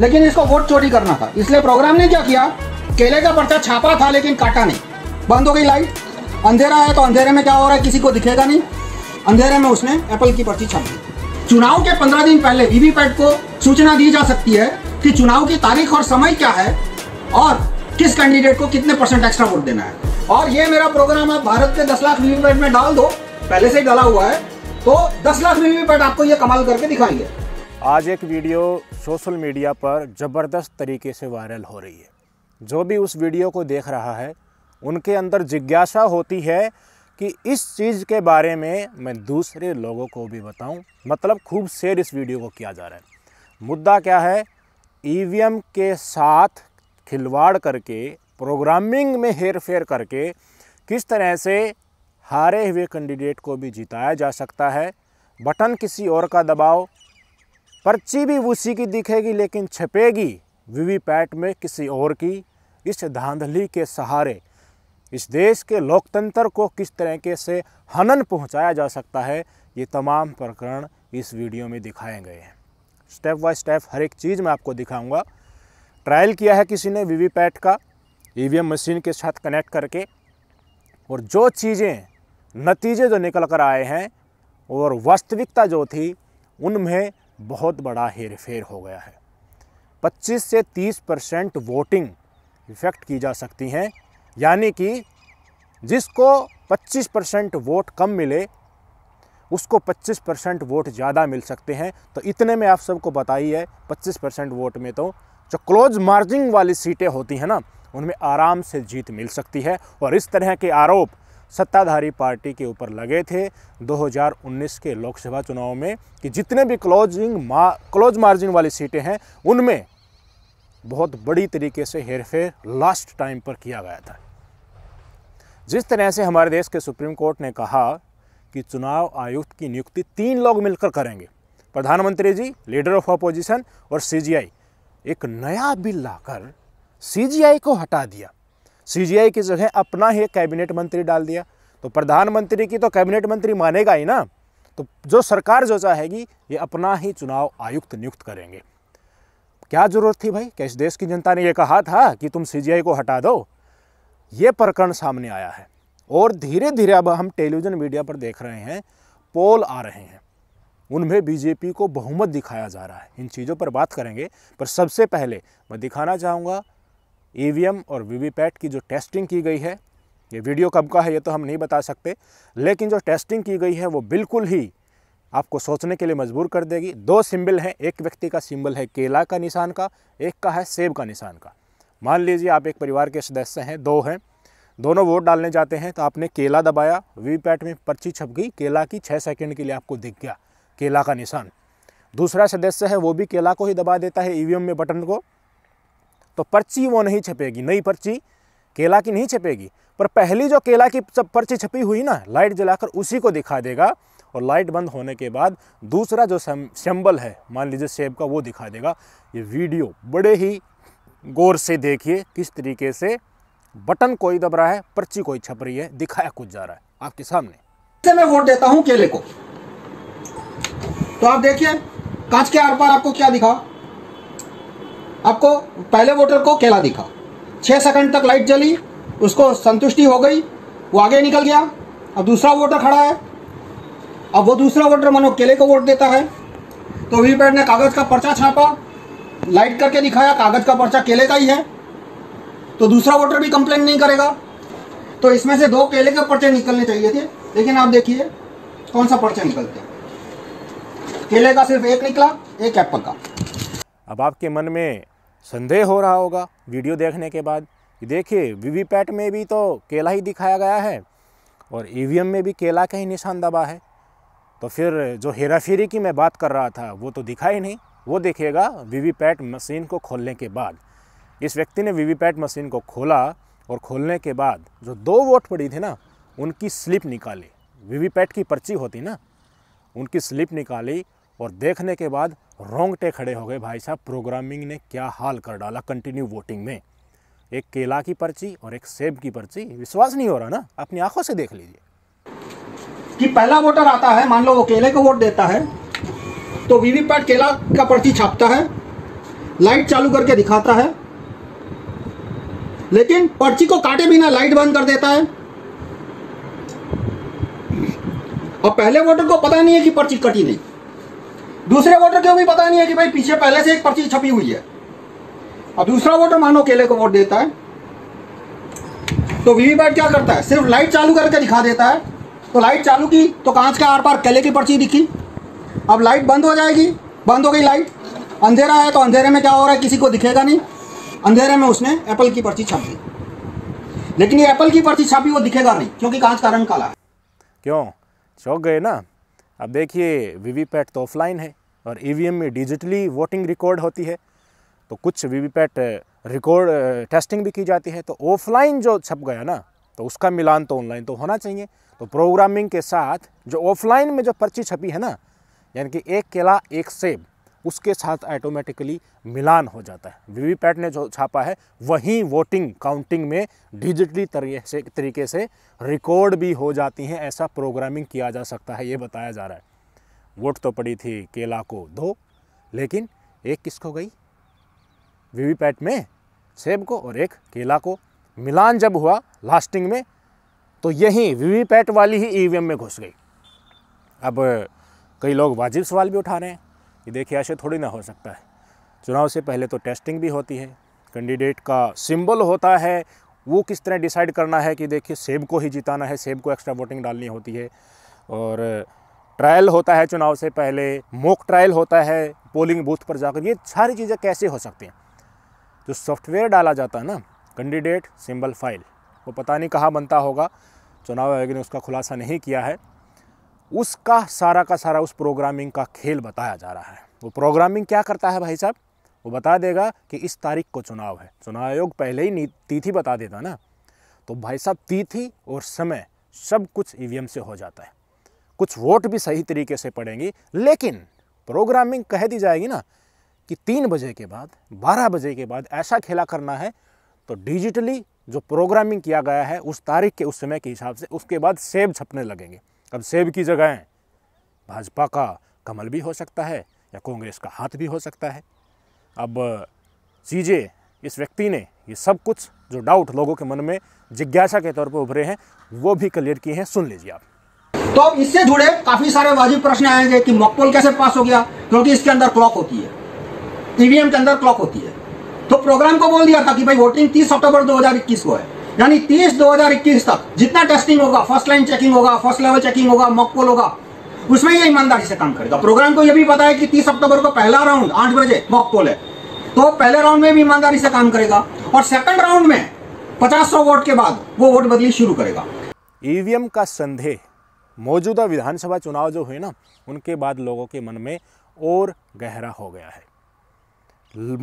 लेकिन इसको वोट चोरी करना था इसलिए प्रोग्राम ने क्या किया केले का पर्चा छापा था लेकिन काटा नहीं बंद हो गई लाइट अंधेरा है तो अंधेरे में क्या हो रहा है किसी को दिखेगा नहीं अंधेरे में उसने एप्पल की पर्ची छापी चुनाव के पंद्रह दिन पहले वीवीपैट को सूचना दी जा सकती है कि चुनाव की तारीख और समय क्या है और किस कैंडिडेट को कितने परसेंट एक्स्ट्रा वोट देना है और ये मेरा प्रोग्राम आप भारत के दस लाख वीवीपैट में डाल दो पहले से डाला हुआ है तो दस लाख वीवीपैट आपको ये कमाल करके दिखाएंगे आज एक वीडियो सोशल मीडिया पर ज़बरदस्त तरीके से वायरल हो रही है जो भी उस वीडियो को देख रहा है उनके अंदर जिज्ञासा होती है कि इस चीज़ के बारे में मैं दूसरे लोगों को भी बताऊं मतलब खूब शेयर इस वीडियो को किया जा रहा है मुद्दा क्या है ई के साथ खिलवाड़ करके प्रोग्रामिंग में हेर फेर करके किस तरह से हारे हुए कैंडिडेट को भी जिताया जा सकता है बटन किसी और का दबाओ पर्ची भी उसी की दिखेगी लेकिन छपेगी वीवीपैट में किसी और की इस धांधली के सहारे इस देश के लोकतंत्र को किस तरीके से हनन पहुंचाया जा सकता है ये तमाम प्रकरण इस वीडियो में दिखाए गए हैं स्टेप बाय स्टेप हर एक चीज़ मैं आपको दिखाऊंगा ट्रायल किया है किसी ने वीवीपैट का ईवीएम मशीन के साथ कनेक्ट करके और जो चीज़ें नतीजे जो निकल कर आए हैं और वास्तविकता जो थी उनमें बहुत बड़ा हेर फेर हो गया है 25 से 30 परसेंट वोटिंग इफेक्ट की जा सकती हैं यानी कि जिसको 25 परसेंट वोट कम मिले उसको 25 परसेंट वोट ज़्यादा मिल सकते हैं तो इतने में आप सबको बताइए 25 परसेंट वोट में तो जो क्लोज मार्जिंग वाली सीटें होती हैं ना उनमें आराम से जीत मिल सकती है और इस तरह के आरोप सत्ताधारी पार्टी के ऊपर लगे थे 2019 के लोकसभा चुनाव में कि जितने भी क्लोजिंग मा क्लोज मार्जिन वाली सीटें हैं उनमें बहुत बड़ी तरीके से हेरफेर लास्ट टाइम पर किया गया था जिस तरह से हमारे देश के सुप्रीम कोर्ट ने कहा कि चुनाव आयुक्त की नियुक्ति तीन लोग मिलकर करेंगे प्रधानमंत्री जी लीडर ऑफ अपोजिशन और सीजीआई एक नया बिल लाकर सीजीआई को हटा दिया सीजीआई की जगह अपना ही कैबिनेट मंत्री डाल दिया तो प्रधानमंत्री की तो कैबिनेट मंत्री मानेगा ही ना तो जो सरकार जो चाहेगी ये अपना ही चुनाव आयुक्त नियुक्त करेंगे क्या जरूरत थी भाई क्या इस देश की जनता ने यह कहा था कि तुम सीजीआई को हटा दो ये प्रकरण सामने आया है और धीरे धीरे अब हम टेलीविज़न मीडिया पर देख रहे हैं पोल आ रहे हैं उनमें बीजेपी को बहुमत दिखाया जा रहा है इन चीज़ों पर बात करेंगे पर सबसे पहले मैं दिखाना चाहूँगा ई e और पैट की जो टेस्टिंग की गई है ये वीडियो कब का है ये तो हम नहीं बता सकते लेकिन जो टेस्टिंग की गई है वो बिल्कुल ही आपको सोचने के लिए मजबूर कर देगी दो सिंबल हैं एक व्यक्ति का सिंबल है केला का निशान का एक का है सेब का निशान का मान लीजिए आप एक परिवार के सदस्य हैं दो हैं दोनों वोट डालने जाते हैं तो आपने केला दबाया पैट में पर्ची छप गई केला की छः सेकेंड के लिए आपको दिख गया केला का निशान दूसरा सदस्य है वो भी केला को ही दबा देता है ई e में बटन को तो पर्ची वो नहीं छपेगी नई पर्ची केला की नहीं छपेगी पर पहली जो केला की सब पर्ची छपी हुई ना लाइट जलाकर उसी को दिखा देगा और लाइट बंद होने के बाद दूसरा जो सिंबल है मान लीजिए सेब का वो दिखा देगा ये वीडियो बड़े ही गौर से देखिए किस तरीके से बटन कोई दब रहा है पर्ची कोई छप रही है दिखाया कुछ जा रहा है आपके सामने मैं वोट देता हूँ केले को तो आप देखिए कांच के आर पार आपको क्या दिखा आपको पहले वोटर को केला दिखा छः सेकंड तक लाइट जली उसको संतुष्टि हो गई वो आगे निकल गया अब दूसरा वोटर खड़ा है अब वो दूसरा वोटर मानो केले को वोट देता है तो पैड ने कागज़ का पर्चा छापा लाइट करके दिखाया कागज़ का पर्चा केले का ही है तो दूसरा वोटर भी कंप्लेन नहीं करेगा तो इसमें से दो केले के पर्चे निकलने चाहिए थे लेकिन आप देखिए कौन सा पर्चा निकलते केले का सिर्फ एक निकला एक एप्पल का अब आपके मन में संदेह हो रहा होगा वीडियो देखने के बाद देखिए वीवीपैट में भी तो केला ही दिखाया गया है और एम में भी केला का ही निशान दबा है तो फिर जो हेराफेरी की मैं बात कर रहा था वो तो दिखा ही नहीं वो देखेगा वीवीपैट मशीन को खोलने के बाद इस व्यक्ति ने वीवीपैट मशीन को खोला और खोलने के बाद जो दो वोट पड़ी थी ना उनकी स्लिप निकाली वीवीपैट की पर्ची होती ना उनकी स्लिप निकाली और देखने के बाद रोंगटे खड़े हो गए भाई साहब प्रोग्रामिंग ने क्या हाल कर डाला कंटिन्यू वोटिंग में एक केला की पर्ची और एक सेब की पर्ची विश्वास नहीं हो रहा ना अपनी आंखों से देख लीजिए कि पहला वोटर आता है मान लो वो केले को वोट देता है तो वीवीपैट केला का पर्ची छापता है लाइट चालू करके दिखाता है लेकिन पर्ची को काटे बिना लाइट बंद कर देता है और पहले वोटर को पता नहीं है कि पर्ची कटी नहीं दूसरे वोटर को भी पता नहीं है कि भाई पीछे पहले से एक पर्ची छपी हुई है और दूसरा वोटर मानो केले को वोट देता है तो वीवीपैट क्या करता है सिर्फ लाइट चालू करके दिखा देता है तो लाइट चालू की तो कांच के आर पार केले की पर्ची दिखी अब लाइट बंद हो जाएगी बंद हो गई लाइट अंधेरा है तो अंधेरे में क्या हो रहा है किसी को दिखेगा नहीं अंधेरे में उसने एप्पल की पर्ची छापी लेकिन ये एप्पल की पर्ची छापी वो दिखेगा नहीं क्योंकि कांच का रंग काला है क्यों चौक गए ना अब देखिए वीवीपैट तो ऑफलाइन है और ई e में डिजिटली वोटिंग रिकॉर्ड होती है तो कुछ वीवीपैट रिकॉर्ड टेस्टिंग भी की जाती है तो ऑफलाइन जो छप गया ना तो उसका मिलान तो ऑनलाइन तो होना चाहिए तो प्रोग्रामिंग के साथ जो ऑफलाइन में जो पर्ची छपी है ना यानी कि एक केला एक सेब उसके साथ ऑटोमेटिकली मिलान हो जाता है वीवीपैट ने जो छापा है वहीं वोटिंग काउंटिंग में डिजिटली तरीके से तरीके से रिकॉर्ड भी हो जाती हैं ऐसा प्रोग्रामिंग किया जा सकता है ये बताया जा रहा है वोट तो पड़ी थी केला को दो लेकिन एक किसको गई वीवीपैट में सेब को और एक केला को मिलान जब हुआ लास्टिंग में तो यही वीवीपैट वाली ही ईवीएम में घुस गई अब कई लोग वाजिब सवाल भी उठा रहे हैं ये देखिए ऐसे थोड़ी ना हो सकता है चुनाव से पहले तो टेस्टिंग भी होती है कैंडिडेट का सिंबल होता है वो किस तरह डिसाइड करना है कि देखिए सेब को ही जिताना है सेब को एक्स्ट्रा वोटिंग डालनी होती है और ट्रायल होता है चुनाव से पहले मोक ट्रायल होता है पोलिंग बूथ पर जाकर ये सारी चीज़ें कैसे हो सकती हैं जो सॉफ्टवेयर डाला जाता है ना कैंडिडेट सिंबल फाइल वो पता नहीं कहाँ बनता होगा चुनाव आयोग ने उसका खुलासा नहीं किया है उसका सारा का सारा उस प्रोग्रामिंग का खेल बताया जा रहा है वो प्रोग्रामिंग क्या करता है भाई साहब वो बता देगा कि इस तारीख को चुनाव है चुनाव आयोग पहले ही तिथि बता देता ना तो भाई साहब तिथि और समय सब कुछ ई से हो जाता है कुछ वोट भी सही तरीके से पड़ेंगी लेकिन प्रोग्रामिंग कह दी जाएगी ना कि तीन बजे के बाद बारह बजे के बाद ऐसा खेला करना है तो डिजिटली जो प्रोग्रामिंग किया गया है उस तारीख के उस समय के हिसाब से उसके बाद सेब छपने लगेंगे अब सेब की जगह भाजपा का कमल भी हो सकता है या कांग्रेस का हाथ भी हो सकता है अब चीज़ें इस व्यक्ति ने ये सब कुछ जो डाउट लोगों के मन में जिज्ञासा के तौर पर उभरे हैं वो भी क्लियर किए हैं सुन लीजिए आप तो अब इससे जुड़े काफी सारे वाजिब प्रश्न आएंगे कि मकपोल कैसे पास हो गया क्योंकि इसके अंदर क्लॉक होती है ईवीएम e के अंदर क्लॉक होती है तो प्रोग्राम को बोल दिया था कि भाई वोटिंग 30 अक्टूबर 2021 को है यानी 30 2021 तक जितना टेस्टिंग होगा फर्स्ट लाइन चेकिंग होगा फर्स्ट लेवल चेकिंग होगा मकपोल होगा उसमें ये ईमानदारी से काम करेगा प्रोग्राम को यह भी पता है कि तीस अक्टूबर को पहला राउंड आठ बजे मकपोल है तो पहले राउंड में भी ईमानदारी से काम करेगा और सेकंड राउंड में पचास सौ वोट के बाद वो वोट बदली शुरू करेगा ईवीएम e का संदेह मौजूदा विधानसभा चुनाव जो हुए ना उनके बाद लोगों के मन में और गहरा हो गया है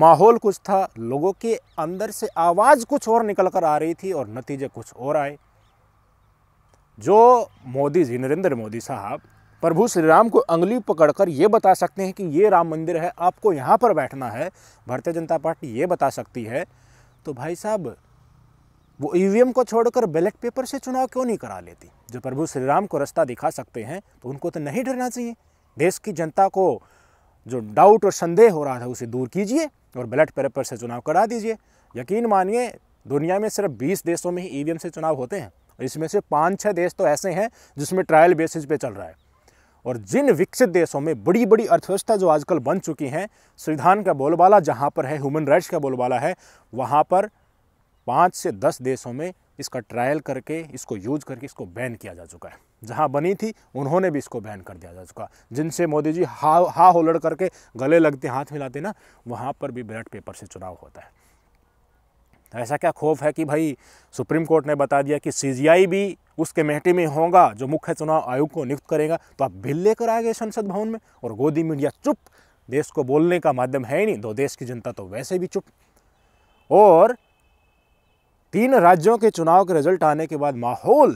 माहौल कुछ था लोगों के अंदर से आवाज़ कुछ और निकल कर आ रही थी और नतीजे कुछ और आए जो मोदी जी नरेंद्र मोदी साहब प्रभु श्री राम को अंगली पकड़कर ये बता सकते हैं कि ये राम मंदिर है आपको यहाँ पर बैठना है भारतीय जनता पार्टी ये बता सकती है तो भाई साहब वो ईवीएम को छोड़कर बैलेट पेपर से चुनाव क्यों नहीं करा लेती जो प्रभु श्री राम को रास्ता दिखा सकते हैं तो उनको तो नहीं डरना चाहिए देश की जनता को जो डाउट और संदेह हो रहा था उसे दूर कीजिए और बैलेट पेपर से चुनाव करा दीजिए यकीन मानिए दुनिया में सिर्फ 20 देशों में ही ई से चुनाव होते हैं और इसमें से पाँच छः देश तो ऐसे हैं जिसमें ट्रायल बेसिस पे चल रहा है और जिन विकसित देशों में बड़ी बड़ी अर्थव्यवस्था जो आजकल बन चुकी हैं संविधान का बोलबाला जहाँ पर है ह्यूमन राइट्स का बोलबाला है वहाँ पर पाँच से दस देशों में इसका ट्रायल करके इसको यूज करके इसको बैन किया जा चुका है जहाँ बनी थी उन्होंने भी इसको बैन कर दिया जा चुका जिनसे मोदी जी हा हा होलड़ करके गले लगते हाथ मिलाते ना वहाँ पर भी बैलेट पेपर से चुनाव होता है तो ऐसा क्या खौफ है कि भाई सुप्रीम कोर्ट ने बता दिया कि सीजीआई भी उस कमेटी में होगा जो मुख्य चुनाव आयोग को नियुक्त करेगा तो आप बिल लेकर आ गए संसद भवन में और गोदी मीडिया चुप देश को बोलने का माध्यम है ही नहीं दो देश की जनता तो वैसे भी चुप और तीन राज्यों के चुनाव के रिजल्ट आने के बाद माहौल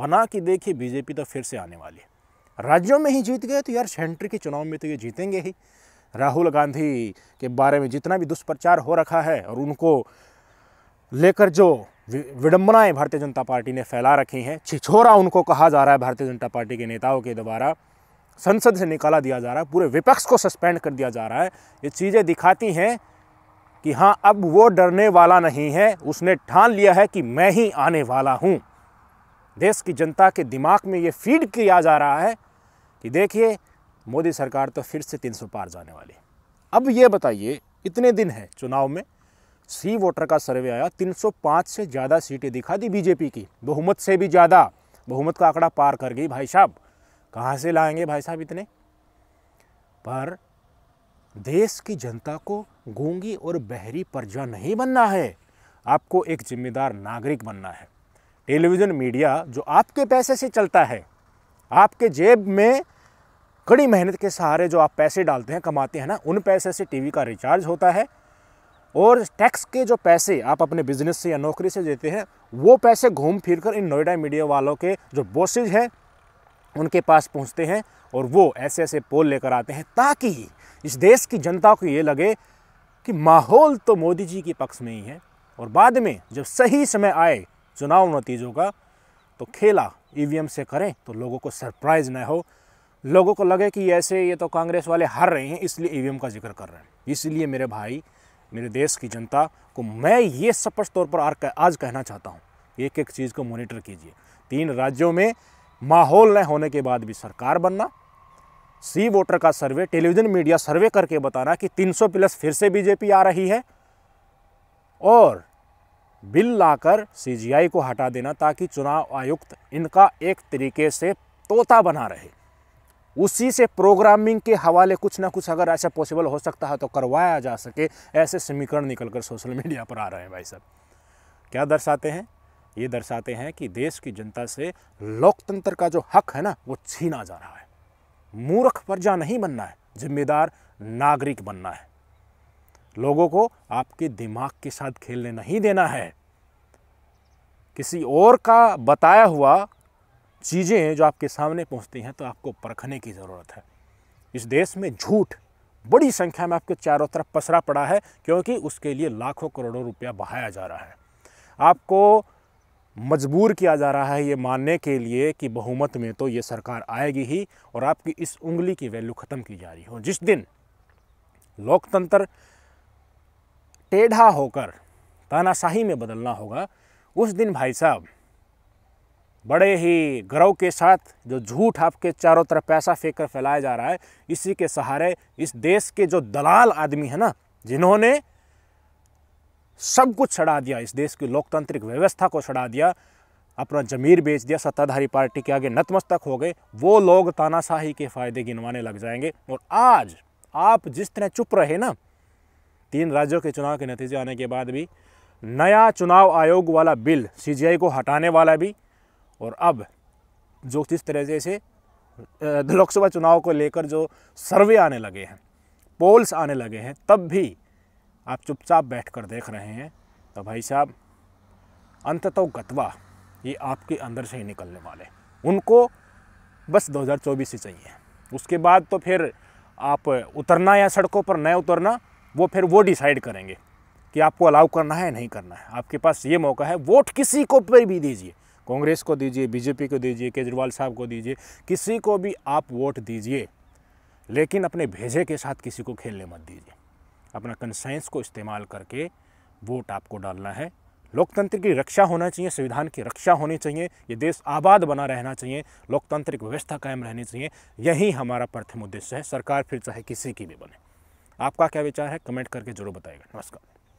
बना कि देखिए बीजेपी तो फिर से आने वाली है राज्यों में ही जीत गए तो यार सेंटर के चुनाव में तो ये जीतेंगे ही राहुल गांधी के बारे में जितना भी दुष्प्रचार हो रखा है और उनको लेकर जो विडंबनाएं भारतीय जनता पार्टी ने फैला रखी हैं छिछोरा उनको कहा जा रहा है भारतीय जनता पार्टी के नेताओं के द्वारा संसद से निकाला दिया जा रहा है पूरे विपक्ष को सस्पेंड कर दिया जा रहा है ये चीज़ें दिखाती हैं कि हाँ अब वो डरने वाला नहीं है उसने ठान लिया है कि मैं ही आने वाला हूँ देश की जनता के दिमाग में ये फीड किया जा रहा है कि देखिए मोदी सरकार तो फिर से तीन सौ पार जाने वाली अब ये बताइए इतने दिन है चुनाव में सी वोटर का सर्वे आया 305 से ज़्यादा सीटें दिखा दी बीजेपी की बहुमत से भी ज़्यादा बहुमत का आंकड़ा पार कर गई भाई साहब कहाँ से लाएंगे भाई साहब इतने पर देश की जनता को गूंगी और बहरी प्रजा नहीं बनना है आपको एक जिम्मेदार नागरिक बनना है टेलीविज़न मीडिया जो आपके पैसे से चलता है आपके जेब में कड़ी मेहनत के सहारे जो आप पैसे डालते हैं कमाते हैं ना उन पैसे से टीवी का रिचार्ज होता है और टैक्स के जो पैसे आप अपने बिजनेस से या नौकरी से देते हैं वो पैसे घूम फिर कर इन नोएडा मीडिया वालों के जो बॉसेज हैं उनके पास पहुंचते हैं और वो ऐसे ऐसे पोल लेकर आते हैं ताकि इस देश की जनता को ये लगे कि माहौल तो मोदी जी के पक्ष में ही है और बाद में जब सही समय आए चुनाव नतीजों का तो खेला ई से करें तो लोगों को सरप्राइज़ ना हो लोगों को लगे कि ऐसे ये तो कांग्रेस वाले हार रहे हैं इसलिए ई का जिक्र कर रहे हैं इसलिए मेरे भाई मेरे देश की जनता को मैं ये स्पष्ट तौर पर आज कहना चाहता हूँ एक एक चीज़ को मॉनिटर कीजिए तीन राज्यों में माहौल न होने के बाद भी सरकार बनना सी वोटर का सर्वे टेलीविज़न मीडिया सर्वे करके बताना कि 300 प्लस फिर से बीजेपी आ रही है और बिल लाकर सीजीआई को हटा देना ताकि चुनाव आयुक्त इनका एक तरीके से तोता बना रहे उसी से प्रोग्रामिंग के हवाले कुछ ना कुछ अगर ऐसा पॉसिबल हो सकता है तो करवाया जा सके ऐसे समीकरण निकल कर सोशल मीडिया पर आ रहे हैं भाई साहब क्या दर्शाते हैं ये दर्शाते हैं कि देश की जनता से लोकतंत्र का जो हक है ना वो छीना जा रहा है मूर्ख प्रजा नहीं बनना है जिम्मेदार नागरिक बनना है लोगों को आपके दिमाग के साथ खेलने नहीं देना है किसी और का बताया हुआ चीज़ें जो आपके सामने पहुंचती हैं तो आपको परखने की ज़रूरत है इस देश में झूठ बड़ी संख्या में आपके चारों तरफ पसरा पड़ा है क्योंकि उसके लिए लाखों करोड़ों रुपया बहाया जा रहा है आपको मजबूर किया जा रहा है ये मानने के लिए कि बहुमत में तो ये सरकार आएगी ही और आपकी इस उंगली की वैल्यू ख़त्म की जा रही हो जिस दिन लोकतंत्र टेढ़ा होकर तानाशाही में बदलना होगा उस दिन भाई साहब बड़े ही गर्व के साथ जो झूठ आपके चारों तरफ पैसा फेंक कर फैलाया जा रहा है इसी के सहारे इस देश के जो दलाल आदमी है ना जिन्होंने सब कुछ सड़ा दिया इस देश की लोकतांत्रिक व्यवस्था को सड़ा दिया अपना जमीर बेच दिया सत्ताधारी पार्टी के आगे नतमस्तक हो गए वो लोग तानाशाही के फायदे गिनवाने लग जाएंगे और आज आप जिस तरह चुप रहे ना तीन राज्यों के चुनाव के नतीजे आने के बाद भी नया चुनाव आयोग वाला बिल सीजीआई को हटाने वाला भी और अब जो जिस तरह से लोकसभा चुनाव को लेकर जो सर्वे आने लगे हैं पोल्स आने लगे हैं तब भी आप चुपचाप बैठ कर देख रहे हैं तो भाई साहब अंत तो गतवा ये आपके अंदर से ही निकलने वाले उनको बस 2024 से चाहिए उसके बाद तो फिर आप उतरना या सड़कों पर न उतरना वो फिर वो डिसाइड करेंगे कि आपको अलाउ करना है नहीं करना है आपके पास ये मौका है वोट किसी को पर भी दीजिए कांग्रेस को दीजिए बीजेपी को दीजिए केजरीवाल साहब को दीजिए किसी को भी आप वोट दीजिए लेकिन अपने भेजे के साथ किसी को खेलने मत दीजिए अपना कंसेंस को इस्तेमाल करके वोट आपको डालना है लोकतंत्र की रक्षा होना चाहिए संविधान की रक्षा होनी चाहिए ये देश आबाद बना रहना चाहिए लोकतांत्रिक व्यवस्था कायम रहनी चाहिए यही हमारा प्रथम उद्देश्य है सरकार फिर चाहे किसी की भी बने आपका क्या विचार है कमेंट करके जरूर बताएगा नमस्कार